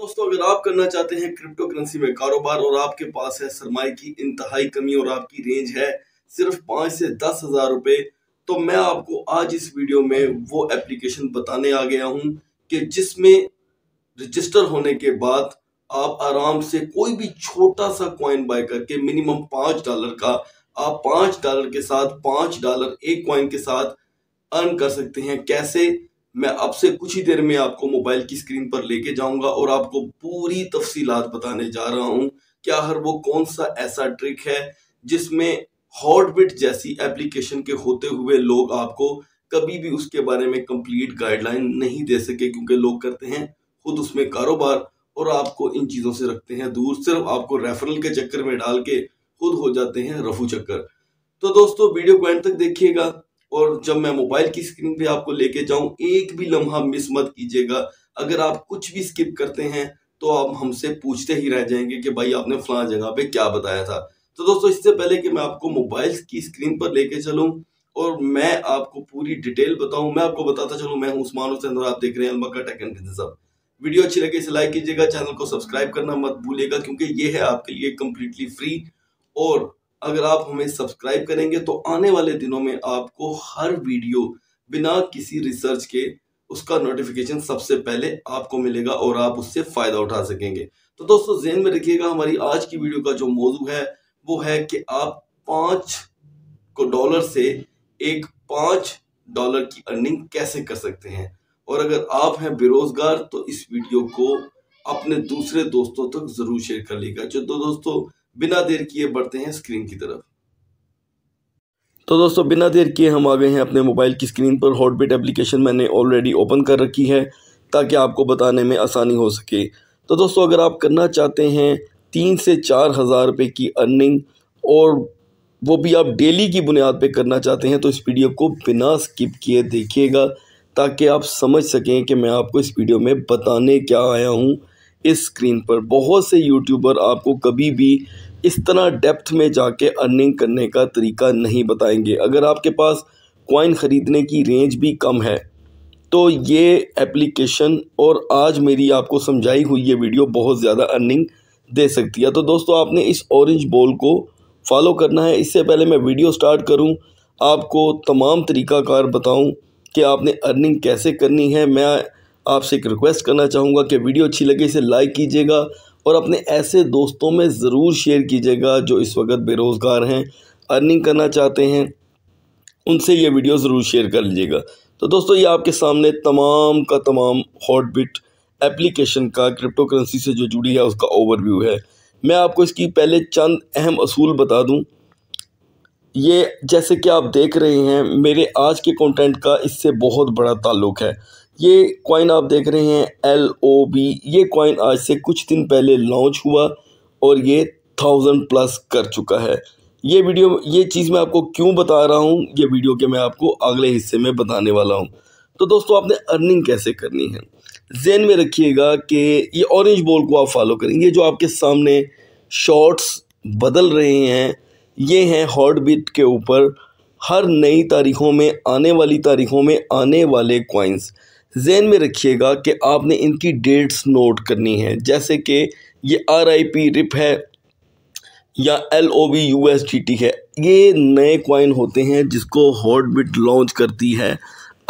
दोस्तों अगर आप करना चाहते हैं क्रिप्टो करेंसी में कारोबार और आपके पास है सरमाए की इंतहाई कमी और आपकी रेंज है सिर्फ पाँच से दस हजार रुपये तो मैं आपको आज इस वीडियो में वो एप्लीकेशन बताने आ गया हूँ कि जिसमें रजिस्टर होने के बाद आप आराम से कोई भी छोटा सा कॉइन बाय करके मिनिमम पांच डॉलर का आप पांच डॉलर के साथ पांच डॉलर एक कॉइन के साथ अर्न कर सकते हैं कैसे मैं अब से कुछ ही देर में आपको मोबाइल की स्क्रीन पर लेके जाऊंगा और आपको पूरी तफसीलात बताने जा रहा हूं क्या हर वो कौन सा ऐसा ट्रिक है जिसमें हॉटबिट जैसी एप्लीकेशन के होते हुए लोग आपको कभी भी उसके बारे में कंप्लीट गाइडलाइन नहीं दे सके क्योंकि लोग करते हैं खुद उसमें कारोबार और आपको इन चीज़ों से रखते हैं दूर सिर्फ आपको रेफरल के चक्कर में डाल के खुद हो जाते हैं रफू चक्कर तो दोस्तों वीडियो को एंड तक देखिएगा और जब मैं मोबाइल की स्क्रीन पे आपको लेके जाऊं एक भी लम्हा मिस मत कीजिएगा अगर आप कुछ भी स्किप करते हैं तो आप हमसे पूछते ही रह जाएंगे कि भाई आपने फला जगह पे क्या बताया था तो दोस्तों इससे पहले कि मैं आपको मोबाइल की स्क्रीन पर लेके चलूं और मैं आपको पूरी डिटेल बताऊं मैं आपको बताता चलूँ मैं हूं उस्मान हुसैन और आप देख रहे हैं अलमका टेक एंड बिजनेस वीडियो अच्छी लगे इसे लाइक कीजिएगा चैनल को सब्सक्राइब करना मत भूलिएगा क्योंकि ये है आपके लिए कम्प्लीटली फ्री और अगर आप हमें सब्सक्राइब करेंगे तो आने वाले दिनों में आपको हर वीडियो बिना किसी रिसर्च के उसका नोटिफिकेशन सबसे पहले आपको मिलेगा और आप उससे फ़ायदा उठा सकेंगे तो दोस्तों जहन में रखिएगा हमारी आज की वीडियो का जो मौजू है वो है कि आप पाँच को डॉलर से एक पाँच डॉलर की अर्निंग कैसे कर सकते हैं और अगर आप हैं बेरोज़गार तो इस वीडियो को अपने दूसरे दोस्तों तक ज़रूर शेयर कर लेगा जो दो दोस्तों बिना देर किए बढ़ते हैं स्क्रीन की तरफ तो दोस्तों बिना देर किए हम आ गए हैं अपने मोबाइल की स्क्रीन पर हॉटबिट एप्लीकेशन मैंने ऑलरेडी ओपन कर रखी है ताकि आपको बताने में आसानी हो सके तो दोस्तों अगर आप करना चाहते हैं तीन से चार हज़ार रुपये की अर्निंग और वो भी आप डेली की बुनियाद पे करना चाहते हैं तो इस वीडियो को बिना स्किप किए देखिएगा ताकि आप समझ सकें कि मैं आपको इस वीडियो में बताने क्या आया हूँ इस स्क्रीन पर बहुत से यूट्यूबर आपको कभी भी इस तरह डेप्थ में जाके अर्निंग करने का तरीका नहीं बताएंगे अगर आपके पास कॉइन ख़रीदने की रेंज भी कम है तो ये एप्लीकेशन और आज मेरी आपको समझाई हुई ये वीडियो बहुत ज़्यादा अर्निंग दे सकती है तो दोस्तों आपने इस ऑरेंज बॉल को फॉलो करना है इससे पहले मैं वीडियो स्टार्ट करूं आपको तमाम तरीकाकार बताऊं कि आपने अर्निंग कैसे करनी है मैं आपसे एक रिक्वेस्ट करना चाहूँगा कि वीडियो अच्छी लगे इसे लाइक कीजिएगा और अपने ऐसे दोस्तों में ज़रूर शेयर कीजिएगा जो इस वक्त बेरोज़गार हैं अर्निंग करना चाहते हैं उनसे ये वीडियो ज़रूर शेयर कर लीजिएगा तो दोस्तों ये आपके सामने तमाम का तमाम हॉटबिट एप्लीकेशन का क्रिप्टो करेंसी से जो जुड़ी है उसका ओवरव्यू है मैं आपको इसकी पहले चंद अहम असूल बता दूं ये जैसे कि आप देख रहे हैं मेरे आज के कंटेंट का इससे बहुत बड़ा ताल्लुक है ये कॉइन आप देख रहे हैं एल ओ बी ये कॉइन आज से कुछ दिन पहले लॉन्च हुआ और ये थाउजेंड प्लस कर चुका है ये वीडियो ये चीज़ मैं आपको क्यों बता रहा हूँ ये वीडियो के मैं आपको अगले हिस्से में बताने वाला हूँ तो दोस्तों आपने अर्निंग कैसे करनी है जेन में रखिएगा कि ये ऑरेंज बॉल को आप फॉलो करेंगे जो आपके सामने शॉर्ट्स बदल रहे हैं ये हैं बिट के ऊपर हर नई तारीखों में आने वाली तारीखों में आने वाले कॉइन्स जेन में रखिएगा कि आपने इनकी डेट्स नोट करनी है जैसे कि ये आर आई पी रिप है या L O V U S T T है ये नए कॉइन होते हैं जिसको हॉटबिट लॉन्च करती है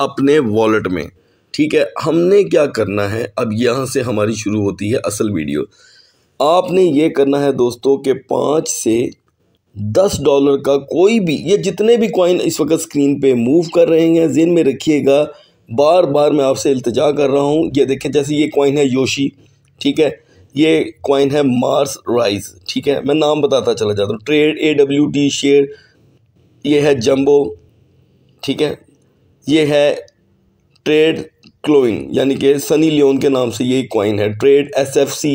अपने वॉलेट में ठीक है हमने क्या करना है अब यहाँ से हमारी शुरू होती है असल वीडियो आपने ये करना है दोस्तों कि पाँच से दस डॉलर का कोई भी ये जितने भी कॉइन इस वक्त स्क्रीन पे मूव कर रहे हैं जेन में रखिएगा बार बार मैं आपसे इल्तजा कर रहा हूँ ये देखें जैसे ये कॉइन है योशी ठीक है ये कॉइन है मार्स राइज ठीक है मैं नाम बताता चला जाता हूँ trade A W T share ये है जम्बो ठीक है ये है ट्रेड क्लोइन यानी कि सनी लियोन के नाम से ये कॉइन है ट्रेड एस एफ सी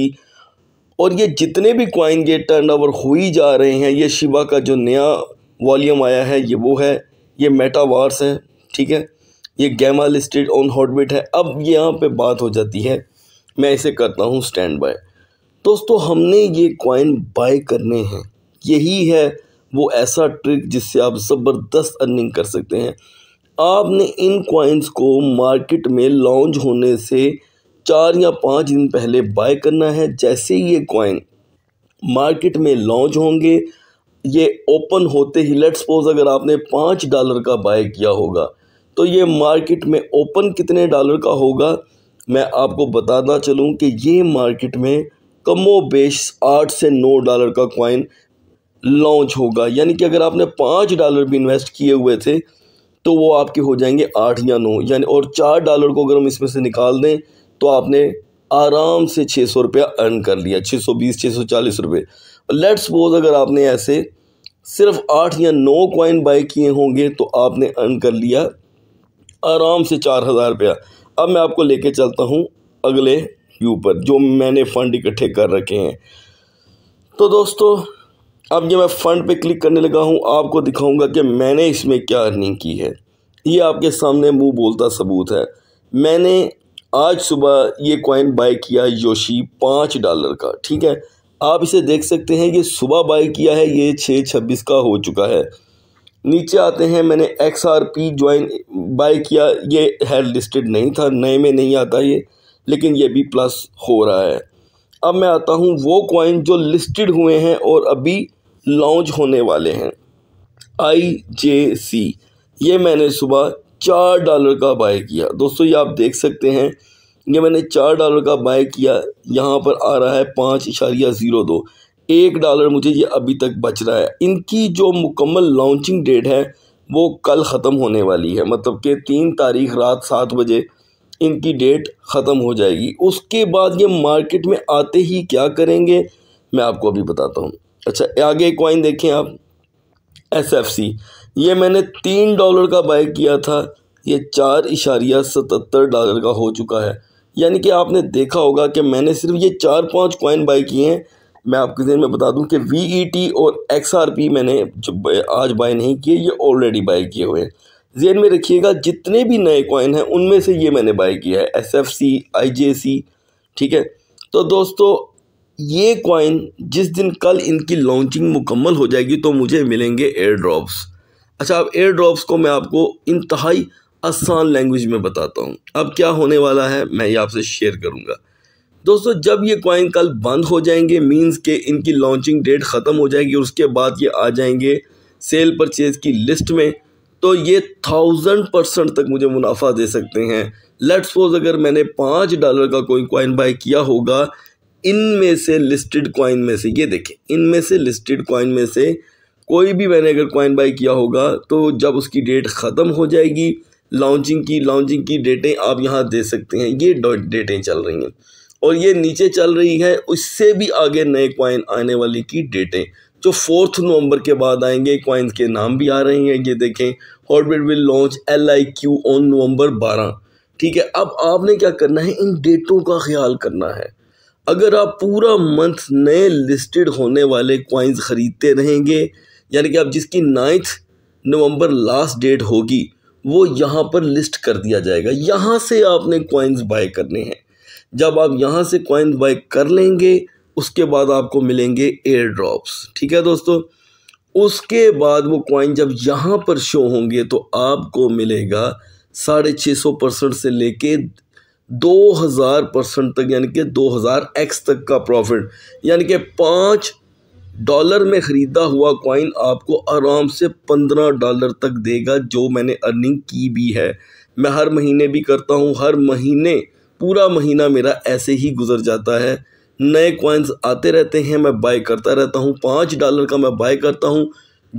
और ये जितने भी कॉइन ये टर्न ओवर हो ही जा रहे हैं ये शिबा का जो नया वॉल्यूम आया है ये वो है ये मेटावार्स है ठीक है ये गैमा लिस्टेड ऑन हॉटबिट है अब यहाँ पे बात हो जाती है मैं इसे करता हूँ स्टैंड बाय दोस्तों हमने ये कॉइन बाय करने हैं यही है वो ऐसा ट्रिक जिससे आप ज़बरदस्त अर्निंग कर सकते हैं आपने इन कॉइन्स को मार्केट में लॉन्च होने से चार या पाँच दिन पहले बाय करना है जैसे ये कॉइन मार्केट में लॉन्च होंगे ये ओपन होते ही लेट्स सपोज अगर आपने पाँच डॉलर का बाय किया होगा तो ये मार्केट में ओपन कितने डॉलर का होगा मैं आपको बताना चलूँ कि ये मार्केट में कमो बेश आठ से नौ डॉलर का कॉइन लॉन्च होगा यानी कि अगर आपने पाँच डॉलर भी इन्वेस्ट किए हुए थे तो वो आपके हो जाएंगे आठ या नौ यानी और चार डॉलर को अगर हम इसमें से निकाल दें तो आपने आराम से छः सौ रुपया अर्न कर लिया छः सौ बीस छः सौ चालीस रुपये लेट सपोज अगर आपने ऐसे सिर्फ आठ या नौ कॉइन बाई किए होंगे तो आपने अर्न कर लिया आराम से चार हज़ार रुपया अब मैं आपको लेके चलता हूँ अगले व्यू पर जो मैंने फ़ंड इकट्ठे कर रखे हैं तो दोस्तों अब जब मैं फ़ंड पे क्लिक करने लगा हूँ आपको दिखाऊंगा कि मैंने इसमें क्या अर्निंग की है ये आपके सामने मुंह बोलता सबूत है मैंने आज सुबह ये कॉइन बाई किया योशी पाँच डॉलर का ठीक है आप इसे देख सकते हैं ये सुबह बाई किया है ये छः छब्बीस का हो चुका है नीचे आते हैं मैंने X R P join buy किया ये हेड लिस्टेड नहीं था नए में नहीं आता ये लेकिन ये भी प्लस हो रहा है अब मैं आता हूँ वो कॉइन जो लिस्टेड हुए हैं और अभी लॉन्च होने वाले हैं आई जे सी ये मैंने सुबह चार डॉलर का बाय किया दोस्तों ये आप देख सकते हैं ये मैंने चार डॉलर का बाय किया यहाँ पर आ रहा है पाँच इशारिया ज़ीरो दो एक डॉलर मुझे ये अभी तक बच रहा है इनकी जो मुकम्मल लॉन्चिंग डेट है वो कल ख़त्म होने वाली है मतलब कि तीन तारीख रात सात बजे इनकी डेट ख़त्म हो जाएगी उसके बाद ये मार्केट में आते ही क्या करेंगे मैं आपको अभी बताता हूँ अच्छा आगे एक वाइन देखें आप एस एफ सी ये मैंने तीन डॉलर का बाय किया था ये चार इशारिया सतहत्तर डॉलर का हो चुका है यानी कि आपने देखा होगा कि मैंने सिर्फ ये चार पांच कॉइन बाई किए हैं मैं आपके जहन में बता दूं कि वी e और एक्स मैंने जो आज बाय नहीं किए ये ऑलरेडी बाय किए हुए हैं जेन में रखिएगा जितने भी नए कॉइन हैं उनमें से ये मैंने बाय किया है एस एफ सी आई जे सी ठीक है तो दोस्तों ये कॉइन जिस दिन कल इनकी लॉन्चिंग मुकम्मल हो जाएगी तो मुझे मिलेंगे एयर ड्रॉप्स अच्छा अब एयर ड्रॉप्स को मैं आपको इंतहाई आसान लैंग्वेज में बताता हूँ अब क्या होने वाला है मैं ये आपसे शेयर करूँगा दोस्तों जब ये कॉइन कल बंद हो जाएंगे मींस के इनकी लॉन्चिंग डेट ख़त्म हो जाएगी उसके बाद ये आ जाएंगे सेल परचेज़ की लिस्ट में तो ये थाउजेंड परसेंट तक मुझे मुनाफा दे सकते हैं लेट्स सपोज अगर मैंने पाँच डॉलर का कोई कॉइन बाय किया होगा इनमें से लिस्टेड कॉइन में से ये देखें इनमें से लिस्टेड कॉइन में से कोई भी मैंने अगर कॉइन बाय किया होगा तो जब उसकी डेट ख़त्म हो जाएगी लॉन्चिंग की लॉन्चिंग की डेटें आप यहाँ दे सकते हैं ये डेटें चल रही हैं और ये नीचे चल रही है उससे भी आगे नए कॉइन आने वाली की डेटें जो फोर्थ नवंबर के बाद आएंगे कॉइन्स के नाम भी आ रहे हैं ये देखें Hotbit will launch L I Q on November बारह ठीक है अब आपने क्या करना है इन डेटों का ख्याल करना है अगर आप पूरा मंथ नए लिस्टेड होने वाले क्वाइंस ख़रीदते रहेंगे यानी कि आप जिसकी नाइन्थ नवंबर लास्ट डेट होगी वो यहाँ पर लिस्ट कर दिया जाएगा यहाँ से आपने क्वाइंस बाय करने हैं जब आप यहाँ से कॉइन बाई कर लेंगे उसके बाद आपको मिलेंगे एयर ड्रॉप्स ठीक है दोस्तों उसके बाद वो कॉइन जब यहाँ पर शो होंगे तो आपको मिलेगा साढ़े छः सौ परसेंट से लेके दो हज़ार परसेंट तक यानी कि दो हज़ार एक्स तक का प्रॉफिट यानी कि पाँच डॉलर में ख़रीदा हुआ कॉइन आपको आराम से पंद्रह डॉलर तक देगा जो मैंने अर्निंग की भी है मैं हर महीने भी करता हूँ हर महीने पूरा महीना मेरा ऐसे ही गुजर जाता है नए कॉइन्स आते रहते हैं मैं बाय करता रहता हूँ पाँच डॉलर का मैं बाय करता हूँ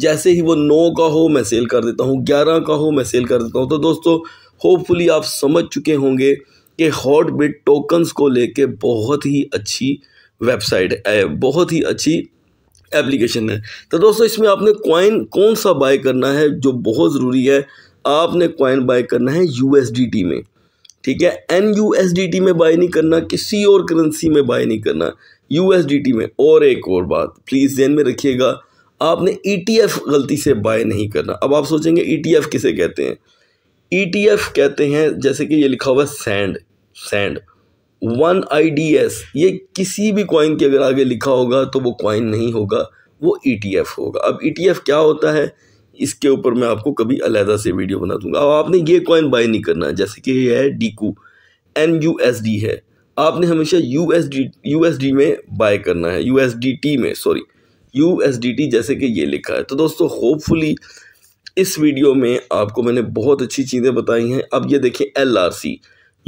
जैसे ही वो नौ का हो मैं सेल कर देता हूँ ग्यारह का हो मैं सेल कर देता हूँ तो दोस्तों होपफुली आप समझ चुके होंगे कि हॉट बिट टोकन्स को लेके बहुत ही अच्छी वेबसाइट है बहुत ही अच्छी एप्लीकेशन है तो दोस्तों इसमें आपने कॉइन कौन सा बाय करना है जो बहुत ज़रूरी है आपने कॉइन बाय करना है यू में ठीक है N U S D T में बाय नहीं करना किसी और करेंसी में बाय नहीं करना यू एस डी टी में और एक और बात प्लीज़ जेन में रखिएगा आपने ई टी एफ गलती से बाय नहीं करना अब आप सोचेंगे ई टी एफ किसे कहते हैं ई टी एफ कहते हैं जैसे कि ये लिखा हुआ sand sand one I D S ये किसी भी कॉइन के अगर आगे लिखा होगा तो वो कॉइन नहीं होगा वो ई टी एफ होगा अब ई टी एफ क्या होता है इसके ऊपर मैं आपको कभी अलहदा से वीडियो बना दूंगा अब आपने ये कॉइन बाय नहीं करना जैसे कि ये है डीकू एन यू एस डी है आपने हमेशा U S D U S D में बाय करना है यू एस डी टी में sorry U S D T जैसे कि ये लिखा है तो दोस्तों होपफुली इस वीडियो में आपको मैंने बहुत अच्छी चीज़ें बताई हैं अब ये देखें L R C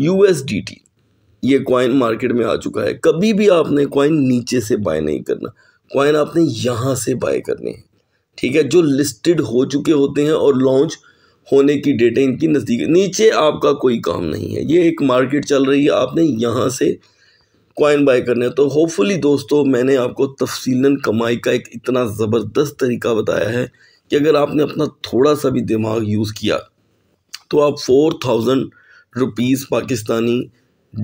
U S D T ये कॉइन मार्केट में आ चुका है कभी भी आपने कॉइन नीचे से बाय नहीं करना कॉइन आपने यहाँ से बाय करने हैं ठीक है जो लिस्टेड हो चुके होते हैं और लॉन्च होने की डेटें इनकी नज़दीक नीचे आपका कोई काम नहीं है ये एक मार्केट चल रही है आपने यहाँ से कॉइन बाय करना है तो होपफुली दोस्तों मैंने आपको तफसीला कमाई का एक इतना ज़बरदस्त तरीका बताया है कि अगर आपने अपना थोड़ा सा भी दिमाग यूज़ किया तो आप four thousand rupees Pakistani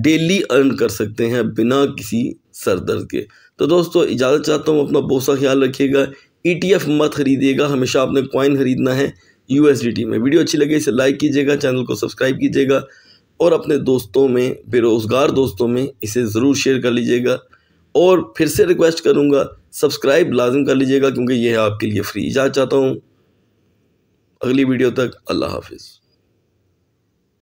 daily earn कर सकते हैं बिना किसी सरदर्द के तो दोस्तों इजाज़त चाहता हूँ अपना बहुत सा ख्याल रखिएगा ईटीएफ e मत खरीदिएगा हमेशा आपने कॉइन खरीदना है यूएसडीटी में वीडियो अच्छी लगे इसे लाइक कीजिएगा चैनल को सब्सक्राइब कीजिएगा और अपने दोस्तों में बेरोज़गार दोस्तों में इसे ज़रूर शेयर कर लीजिएगा और फिर से रिक्वेस्ट करूँगा सब्सक्राइब लाजम कर लीजिएगा क्योंकि यह आपके लिए फ्री जा चाहता हूँ अगली वीडियो तक अल्लाह हाफिज़